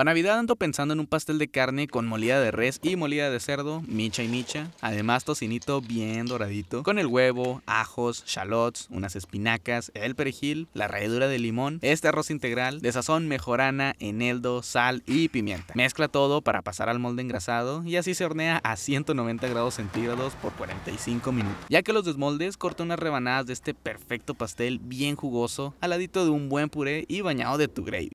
Para Navidad ando pensando en un pastel de carne con molida de res y molida de cerdo, micha y micha. Además tocinito bien doradito, con el huevo, ajos, shallots, unas espinacas, el perejil, la ralladura de limón, este arroz integral, de sazón mejorana, eneldo, sal y pimienta. Mezcla todo para pasar al molde engrasado y así se hornea a 190 grados centígrados por 45 minutos. Ya que los desmoldes, corta unas rebanadas de este perfecto pastel bien jugoso, al ladito de un buen puré y bañado de tu gravy.